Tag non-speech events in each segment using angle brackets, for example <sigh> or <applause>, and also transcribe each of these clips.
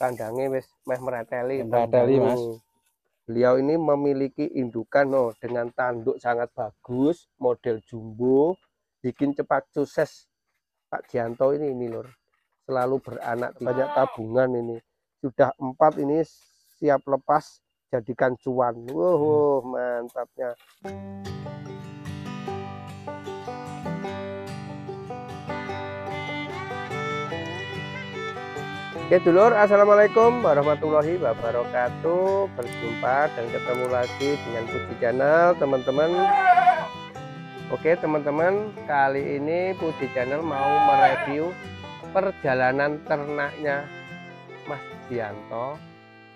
kandangnya wis meh mereteli. Mereteli, Mas. Hmm. Beliau ini memiliki indukan no, dengan tanduk sangat bagus, model jumbo, bikin cepat sukses. Pak Jianto ini ini lor. Selalu beranak banyak tabungan ini. Sudah empat ini siap lepas jadikan cuan. Wow, hmm. mantapnya. Oke dulur, Assalamualaikum warahmatullahi wabarakatuh Berjumpa dan ketemu lagi dengan Puji Channel teman-teman Oke teman-teman, kali ini Puji Channel mau mereview perjalanan ternaknya Mas Dianto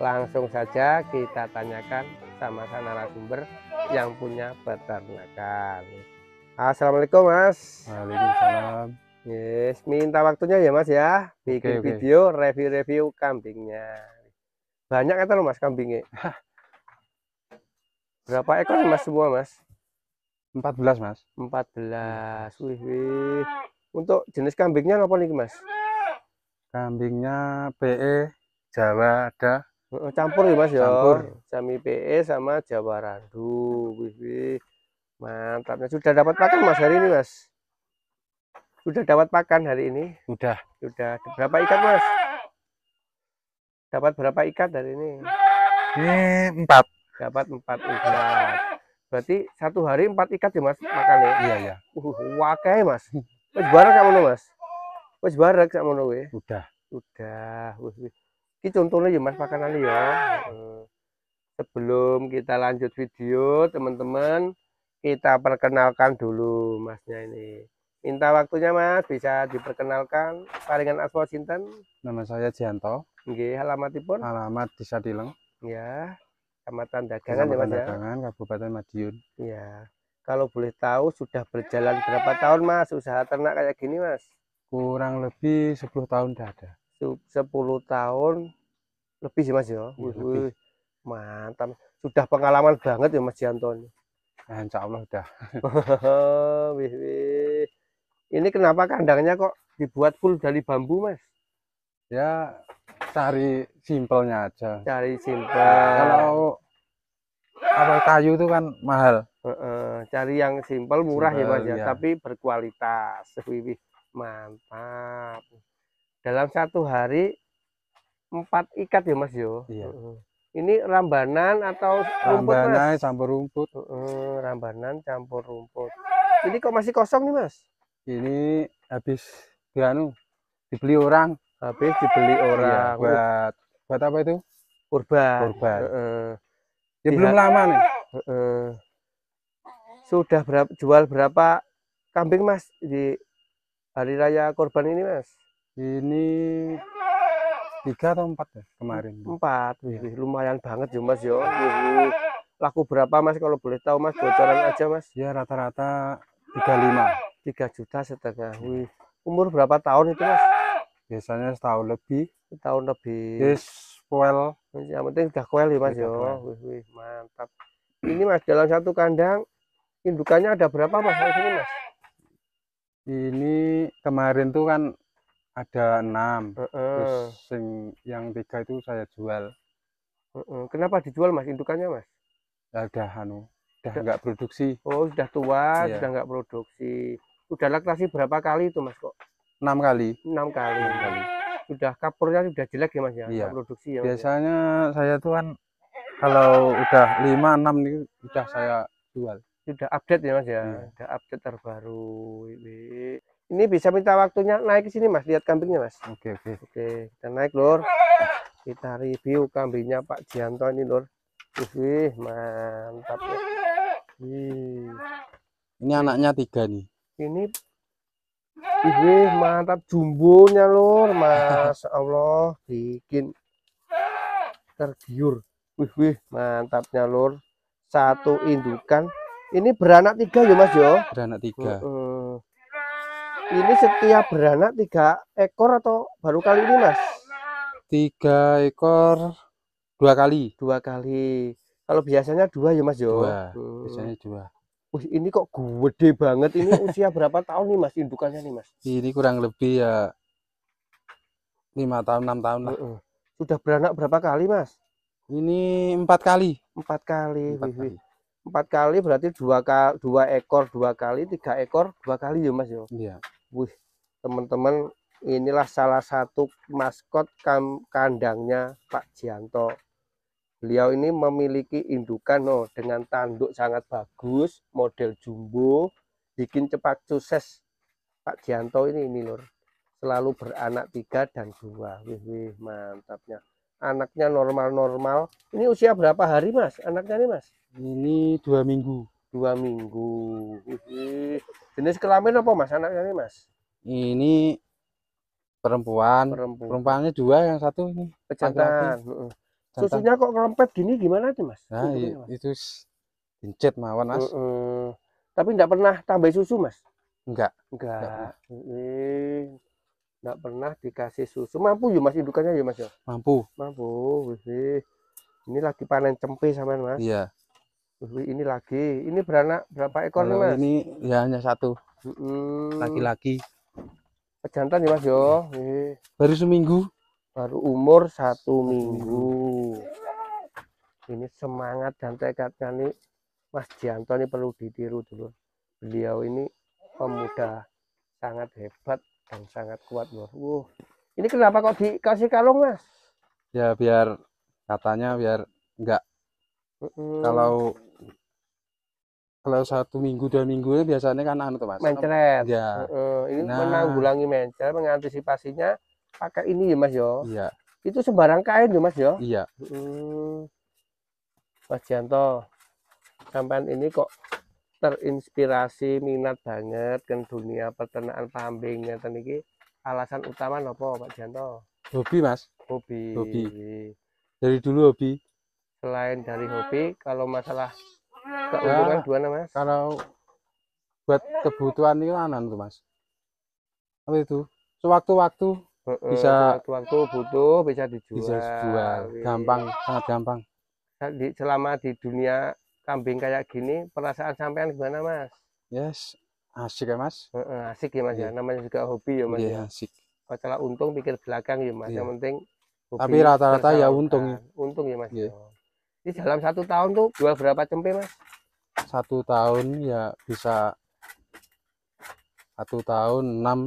Langsung saja kita tanyakan sama narasumber yang punya peternakan Assalamualaikum Mas Waalaikumsalam Yes, minta waktunya ya Mas ya, bikin okay, okay. video review-review kambingnya. Banyak kata loh Mas kambingnya. <laughs> Berapa ekor Mas semua Mas? 14 Mas. 14. Wih, wih. Untuk jenis kambingnya apa nih Mas? Kambingnya PE Jawa ada. Campur ya Mas ya. Campur. Sami PE sama Jawa Randu. Wih, wih. Mantapnya sudah dapat pakan Mas hari ini Mas. Sudah dapat pakan hari ini? Sudah. Sudah. Berapa ikan Mas? Dapat berapa ikan hari ini? Ini empat. Dapat empat ikan. Berarti satu hari empat ikan ya, Mas, makan ya? Iya, iya. Uh, wakai, Mas. Mas, barak kamu Mas. Mas barak kamu no, we. Udah. Udah. Wes wes. contohnya ya Mas makanan ya. Sebelum kita lanjut video, teman-teman, kita perkenalkan dulu Masnya ini. Minta waktunya Mas, bisa diperkenalkan saringan Aswa Sinten. Nama saya Jianto. Nggih, alamatipun? Alamat Desa Dileng. Iya, ya. Kecamatan Dagangan Kecamatan ya, Mas. Dagangan, Kabupaten Madiun. Ya. Kalau boleh tahu sudah berjalan berapa tahun Mas usaha ternak kayak gini Mas? Kurang lebih 10 tahun dah ada. 10 tahun lebih sih Mas ya. Iya, wih, wih. Mantap. Sudah pengalaman banget ya Mas jianto. Nah, ya, insya Allah udah. <laughs> wih, wih. Ini kenapa kandangnya kok dibuat full dari bambu, Mas? Ya cari simpelnya aja. Cari simpel. Kalau apa kayu itu kan mahal. E -e, cari yang simpel murah simple, ya Mas ya, iya. tapi berkualitas. lebih mantap. Dalam satu hari empat ikat ya Mas yo. Iya. Ini rambanan atau Rambanan campur rumput. E rambanan campur rumput. Ini kok masih kosong nih Mas? ini habis dianu dibeli orang habis dibeli iya, orang iya, buat buat apa itu kurban kurban uh, uh, ya belum lama nih uh, sudah berapa jual berapa kambing mas di hari raya korban ini mas ini tiga atau empat ya kemarin empat wih, iya. wih, lumayan banget ya mas yo ya. wih, laku berapa mas kalau boleh tahu mas bocoran iya. aja mas ya rata-rata tiga lima tiga juta setengah wih umur berapa tahun itu mas biasanya setahun lebih setahun lebih yes well. yang penting udah well ya mas yo wih, wih, mantap ini mas dalam satu kandang indukannya ada berapa mas ini mas ini kemarin tuh kan ada enam uh -uh. terus sing yang tiga itu saya jual uh -uh. kenapa dijual mas indukannya mas ya udah sudah anu, udah nggak produksi oh sudah tua iya. sudah nggak produksi udah laktasi berapa kali itu mas kok enam kali enam kali, sudah kali. udah kapurnya sudah jelek ya mas ya iya. produksi ya mas ya? biasanya ya? saya tuh kan kalau udah lima enam ini udah saya jual sudah update ya mas ya iya. update terbaru ini ini bisa minta waktunya naik ke sini mas lihat kambingnya mas oke oke oke kita naik lor kita review kambingnya Pak Jianto ini lor Wih, mantap ya. Ini anaknya tiga nih ini Wih, mantap jumbonya lur, Mas Allah bikin tergiur. Wih, wih, mantapnya lur. Satu indukan. Ini beranak tiga ya Mas yo? Ya? Beranak tiga. Uh, uh. Ini setiap beranak tiga ekor atau baru kali ini Mas? Tiga ekor dua kali. Dua kali. Kalau biasanya dua ya Mas yo? Ya? Dua. Uh. Biasanya dua. Wih, ini kok gede banget. Ini <laughs> usia berapa tahun nih Mas indukannya nih Mas? Ini kurang lebih ya lima tahun enam tahun lah. Sudah beranak berapa kali Mas? Ini empat kali. Empat kali. Empat kali. kali berarti dua kali, dua ekor dua kali, tiga ekor dua kali ya Mas ya. Iya. Wih, teman-teman inilah salah satu maskot kandangnya Pak Jianto. Beliau ini memiliki indukan no, oh, dengan tanduk sangat bagus, model jumbo, bikin cepat sukses. Pak Jianto ini ini lor selalu beranak tiga dan dua. Wih, wih mantapnya. Anaknya normal-normal. Ini usia berapa hari mas? Anaknya ini mas? Ini dua minggu. Dua minggu. Wih, wih. Jenis kelamin apa mas? Anaknya ini mas? Ini perempuan. Perempuan. Perempuannya dua, yang satu ini. Pejantan. Susunya kok ngelempet gini gimana sih mas? Nah, Gimana, gitu gitu, mas? itu incet mawon mas. Uh, uh. Tapi enggak pernah tambah susu mas? Enggak. Enggak. Enggak pernah, pernah dikasih susu. Mampu ya mas indukannya ya mas ya? Mampu. Mampu. Ini lagi panen cempe sama mas. Iya. ini lagi. Ini beranak berapa ekor mas? Ini ya hanya satu. Laki-laki. Uh -uh. Pejantan ya mas yo. Ya? Iya. Baru seminggu baru umur satu minggu ini semangat dan tekad kali Mas Janto ini perlu ditiru dulu beliau ini pemuda sangat hebat dan sangat kuat loh wow. ini kenapa kok dikasih kalung mas ya biar katanya biar enggak kalau kalau satu minggu dua minggu biasanya kan anu tuh mas mencret ya uh, ini nah. menanggulangi mencret mengantisipasinya pakai ini ya mas yo iya itu sembarang kain ya mas yo iya hmm. mas Janto sampean ini kok terinspirasi minat banget ke dunia peternakan kambing ngeten iki alasan utama nopo Pak Janto hobi mas hobi hobi dari dulu hobi selain dari hobi kalau masalah ya. keuntungan ya, dua mas kalau buat kebutuhan ini anan tuh mas apa itu sewaktu-waktu bisa waktu-waktu butuh bisa dijual bisa dijual gampang sangat gampang kan di, selama di dunia kambing kayak gini perasaan sampean gimana mas yes asik ya mas asik ya mas yeah. ya iya. namanya juga hobi ya mas yeah, ya asik kalau untung pikir belakang ya mas yeah. yang penting hobi tapi rata-rata ya untung untung ya mas yeah. Ya? ini dalam satu tahun tuh jual berapa cempe mas satu tahun ya bisa satu tahun enam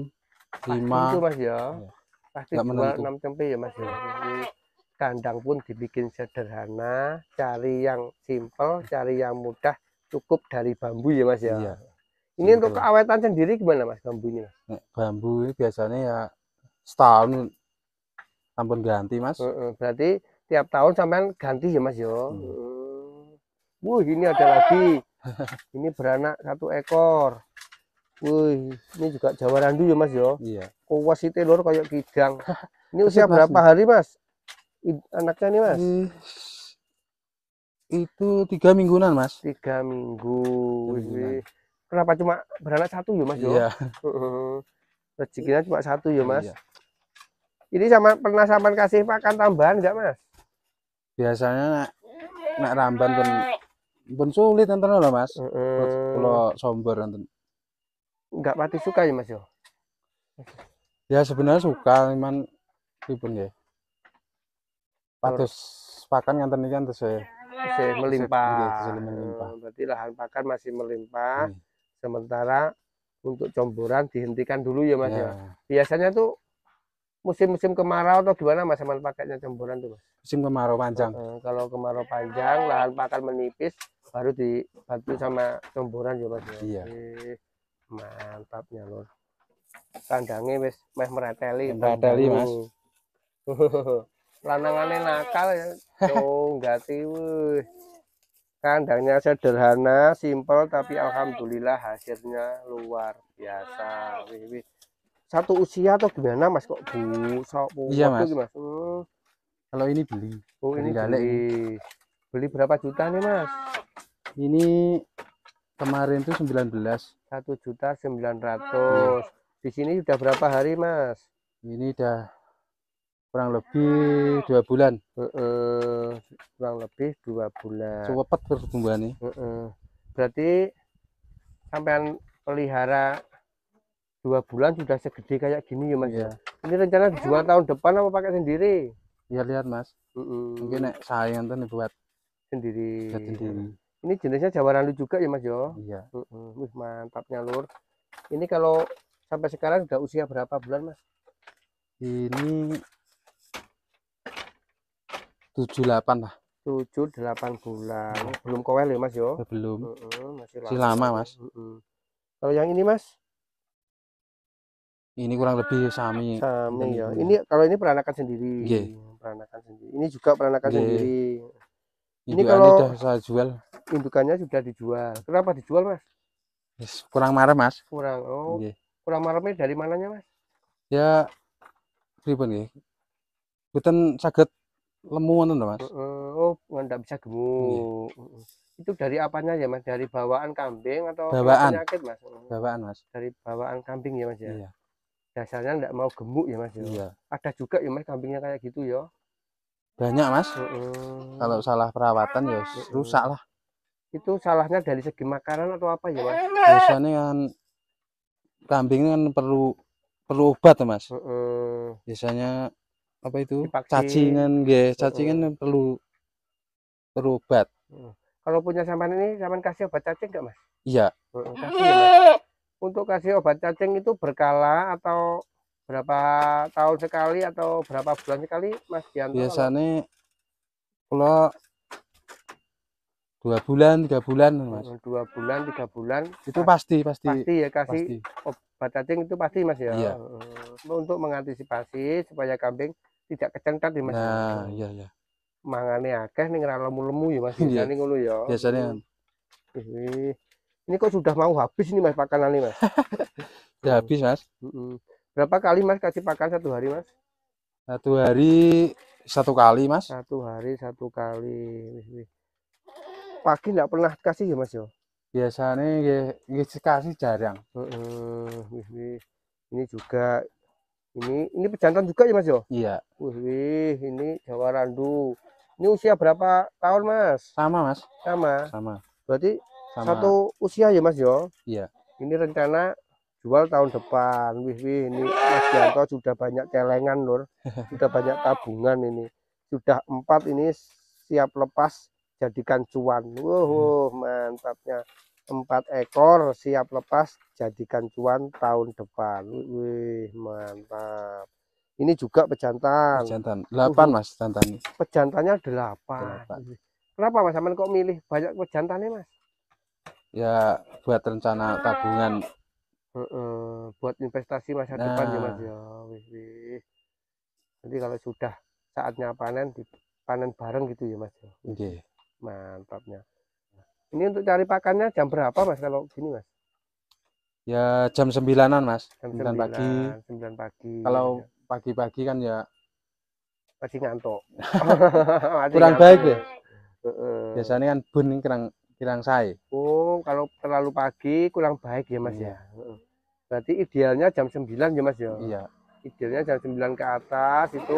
lima itu mas ya, ya pasti dua enam tempe ya mas Jadi, iya. kandang pun dibikin sederhana cari yang simple cari yang mudah cukup dari bambu ya mas ya iya. ini untuk keawetan sendiri gimana mas bambu ini bambu ini biasanya ya setahun ampun ganti mas berarti tiap tahun sampean ganti ya mas yo hmm. wuh ini ada lagi ini beranak satu ekor wuh ini juga jawa randu ya mas yo iya kuas itu lor kayak kidang <laughs> ini usia Masih. berapa hari mas I, anaknya nih mas itu tiga mingguan mas tiga minggu Tiga kenapa cuma beranak satu ya mas ya? iya. <laughs> rezekinya cuma satu ya mas iya. ini sama pernah sama kasih pakan tambahan enggak mas biasanya nak, nak ramban pun pun sulit nanti loh mas mm -hmm. kalau nanti Enggak pati suka ya mas yo ya? ya sebenarnya suka cuman pripun ya patus pakan yang niki antes ya masih melimpah. Berarti lahan pakan masih melimpah. Hmm. Sementara untuk comboran dihentikan dulu ya Mas ya. ya. Biasanya tuh musim-musim kemarau atau gimana Mas Aman pakainya comboran tuh Mas? Musim kemarau panjang. hmm, kalau kemarau panjang lahan pakan menipis baru dibantu sama comboran ya Mas ya. Iya. Mantapnya loh. Kandangnya wis meh mereteli mereteli mas <laughs> lanangannya nakal ya tuh nggak wih kandangnya sederhana simple tapi alhamdulillah hasilnya luar biasa wih, wih. satu usia atau gimana mas kok bu sok bu, iya mas, mas? Hmm. kalau ini beli oh ini beli. beli berapa juta nih mas ini kemarin tuh 19 satu juta sembilan ratus iya di sini sudah berapa hari mas ini udah kurang lebih dua bulan uh, uh, kurang lebih dua bulan pertumbuhan pertumbuhannya uh, uh. berarti sampean pelihara dua bulan sudah segede kayak gini ya mas ya. ini rencana dijual tahun depan apa pakai sendiri ya lihat mas uh, uh. mungkin nek saya nanti buat sendiri. sendiri ini jenisnya jawa randu juga ya mas yo iya uh, uh. mantapnya lur ini kalau sampai sekarang udah usia berapa bulan mas ini 78 lah tujuh delapan bulan belum kowel ya mas yo ya, belum uh -uh, masih, masih lama mas uh -uh. kalau yang ini mas ini kurang lebih sami sami ya ini kalau ini peranakan sendiri yeah. peranakan sendiri ini juga peranakan yeah. sendiri ini kalau sudah saya jual indukannya sudah dijual kenapa dijual mas kurang marah mas kurang oh yeah kurang ini dari mananya mas ya pribun ya bukan sakit lemuan tuh mas oh nggak bisa gemuk iya. itu dari apanya ya mas dari bawaan kambing atau bawaan. penyakit mas bawaan mas dari bawaan kambing ya mas ya iya. dasarnya nggak mau gemuk ya mas ya iya ada juga ya mas kambingnya kayak gitu ya banyak mas -uh. kalau salah perawatan ya rusak lah itu salahnya dari segi makanan atau apa ya mas biasanya kan kambing kan perlu perlu obat ya, mas uh, uh. biasanya apa itu Dipakai. cacingan ya cacingan uh, uh. perlu perlu obat uh. kalau punya sampan ini sampan kasih obat cacing nggak mas iya uh, kasih, ya, mas. untuk kasih obat cacing itu berkala atau berapa tahun sekali atau berapa bulan sekali mas Dianto biasanya kalau dua bulan tiga bulan mas dua bulan tiga bulan itu pasti pasti pasti ya kasih pasti. obat cacing itu pasti mas ya iya. untuk mengantisipasi supaya kambing tidak kecengkat di mas nah iya iya mangane akeh ning lemu-lemu ya mas iya. biasane ngono ya biasanya ini kok sudah mau habis ini mas pakanan ini mas <laughs> sudah habis mas berapa kali mas kasih pakan satu hari mas satu hari satu kali mas satu hari satu kali pagi nggak pernah kasih ya mas yo biasanya kasih jarang uh, uh, wih, ini juga ini ini pejantan juga ya mas yo iya wih, wih ini jawa randu ini usia berapa tahun mas sama mas sama sama berarti sama. satu usia ya mas yo iya ini rencana jual tahun depan wih wih ini Mas Janto sudah banyak celengan Nur sudah banyak tabungan ini sudah empat ini siap lepas jadikan cuan wow hmm. mantapnya empat ekor siap lepas jadikan cuan tahun depan wih mantap ini juga pejantan pejantan 8 mas jantan pejantannya 8, 8. kenapa mas Aman kok milih banyak pejantannya mas ya buat rencana tabungan uh, uh, buat investasi masa nah. depan ya mas ya wih, wih. nanti kalau sudah saatnya panen dipanen bareng gitu ya mas ya okay mantapnya ini untuk cari pakannya jam berapa mas kalau gini mas ya jam sembilanan mas jam sembilan pagi sembilan pagi kalau iya. pagi-pagi kan ya masih ngantuk <laughs> kurang baik ya. biasanya kan bun kurang kurang say. oh kalau terlalu pagi kurang baik ya mas ya iya. berarti idealnya jam sembilan ya mas ya iya idealnya jam sembilan ke atas itu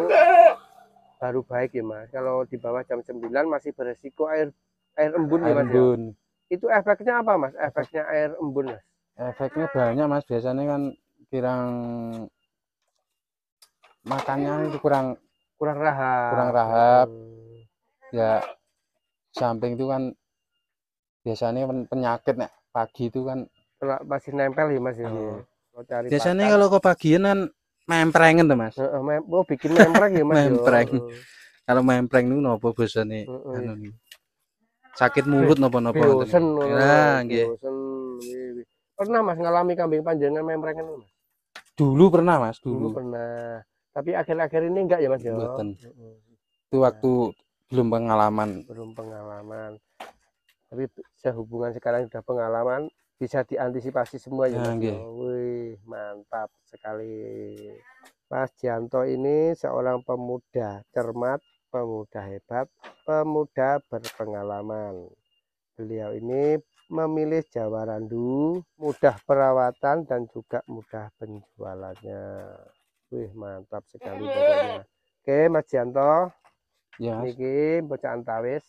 baru baik ya mas kalau di bawah jam 9 masih beresiko air air embun air ya mas ya? embun. Ya? itu efeknya apa mas efeknya air embun mas efeknya banyak mas biasanya kan kirang makannya itu kurang kurang rahab kurang rahab hmm. ya samping itu kan biasanya penyakit nek pagi itu kan masih nempel ya mas ya. hmm. biasanya kalau kepagian kan memprengen tuh mas mem oh, bikin mempreng ya mas mempreng kalau mempreng niku napa basane anu sakit mulut nopo nopo bosan nah nggih pernah mas ngalami kambing panjenengan memprengen mas dulu pernah mas dulu, dulu pernah tapi akhir-akhir ini enggak ya mas ya Betul. itu nah. waktu nah. belum pengalaman belum pengalaman tapi sehubungan sekarang sudah pengalaman bisa diantisipasi semua ya nah, Okay. Oh, wih, mantap sekali. Mas Janto ini seorang pemuda cermat, pemuda hebat, pemuda berpengalaman. Beliau ini memilih Jawa Randu, mudah perawatan dan juga mudah penjualannya. Wih, mantap sekali pokoknya. Oke, Mas Janto. Ya. Yes. Niki bocah antawis.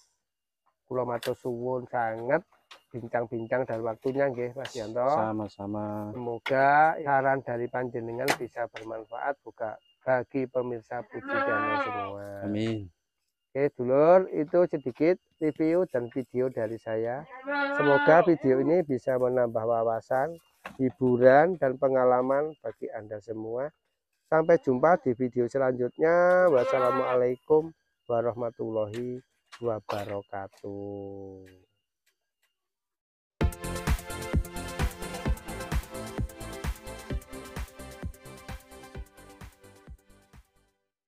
Kula suwun sangat bincang-bincang dan waktunya nggih Mas Yanto. Sama-sama. Semoga saran dari panjenengan bisa bermanfaat buka bagi pemirsa dan semua. Amin. Oke, dulur, itu sedikit review dan video dari saya. Semoga video ini bisa menambah wawasan, hiburan, dan pengalaman bagi Anda semua. Sampai jumpa di video selanjutnya. Wassalamualaikum warahmatullahi wabarakatuh.